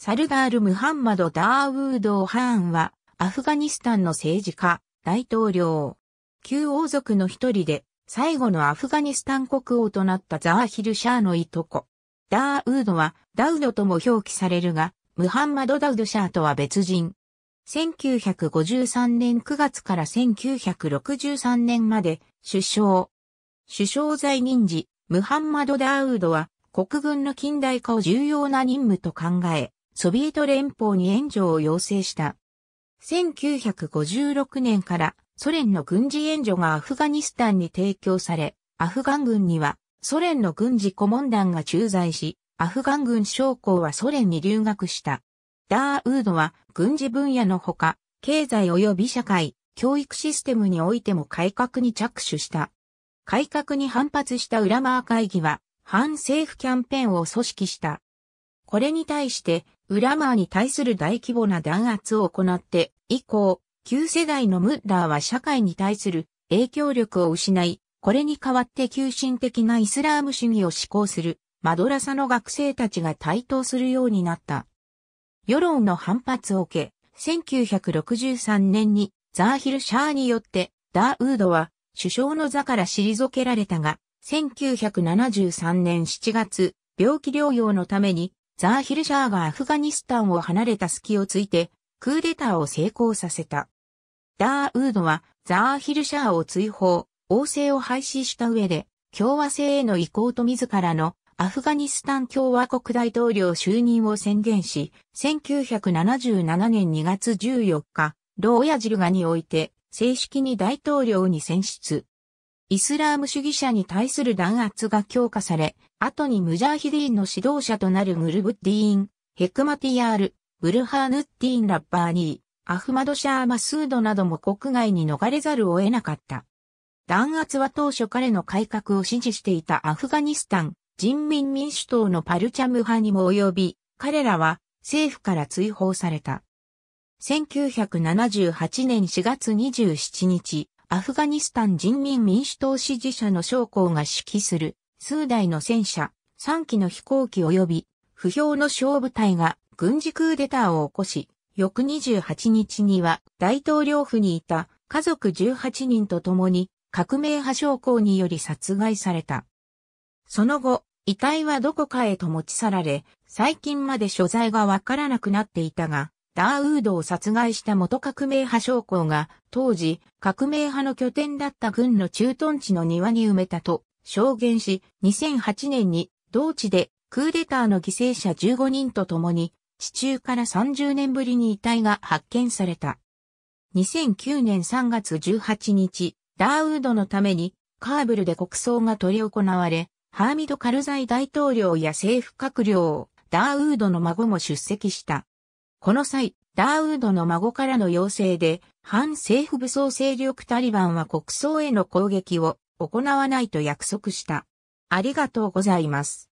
サルダール・ムハンマド・ダーウード・ハーンは、アフガニスタンの政治家、大統領、旧王族の一人で、最後のアフガニスタン国王となったザーヒル・シャーのいとこ。ダーウードは、ダウドとも表記されるが、ムハンマド・ダウド・シャーとは別人。1953年9月から1963年まで、首相。首相在任時、ムハンマド・ダーウードは、国軍の近代化を重要な任務と考え、ソビエト連邦に援助を要請した。1956年からソ連の軍事援助がアフガニスタンに提供され、アフガン軍にはソ連の軍事顧問団が駐在し、アフガン軍将校はソ連に留学した。ダーウードは軍事分野のほか、経済及び社会、教育システムにおいても改革に着手した。改革に反発したウラマー会議は反政府キャンペーンを組織した。これに対して、ウラマーに対する大規模な弾圧を行って以降、旧世代のムッラーは社会に対する影響力を失い、これに代わって急進的なイスラーム主義を施行するマドラサの学生たちが台頭するようになった。世論の反発を受け、1963年にザーヒル・シャーによってダーウードは首相の座から退けられたが、1973年7月、病気療養のためにザーヒルシャーがアフガニスタンを離れた隙をついて、クーデターを成功させた。ダーウードはザーヒルシャーを追放、王政を廃止した上で、共和制への移行と自らのアフガニスタン共和国大統領就任を宣言し、1977年2月14日、ローヤジルガにおいて正式に大統領に選出。イスラーム主義者に対する弾圧が強化され、後にムジャーヒディンの指導者となるムルブッディーン、ヘクマティアール、ブルハーヌッディーン・ラッバーニー、アフマド・シャー・マスードなども国外に逃れざるを得なかった。弾圧は当初彼の改革を支持していたアフガニスタン人民民主党のパルチャム派にも及び、彼らは政府から追放された。1978年4月27日、アフガニスタン人民民主党支持者の将校が指揮する数台の戦車、3機の飛行機及び不評の小部隊が軍事クーデターを起こし、翌28日には大統領府にいた家族18人と共に革命派将校により殺害された。その後、遺体はどこかへと持ち去られ、最近まで所在がわからなくなっていたが、ダーウードを殺害した元革命派将校が、当時、革命派の拠点だった軍の駐屯地の庭に埋めたと証言し、2008年に同地でクーデターの犠牲者15人と共に、地中から30年ぶりに遺体が発見された。2009年3月18日、ダーウードのためにカーブルで国葬が取り行われ、ハーミド・カルザイ大統領や政府閣僚、ダーウードの孫も出席した。この際、ダーウードの孫からの要請で、反政府武装勢力タリバンは国葬への攻撃を行わないと約束した。ありがとうございます。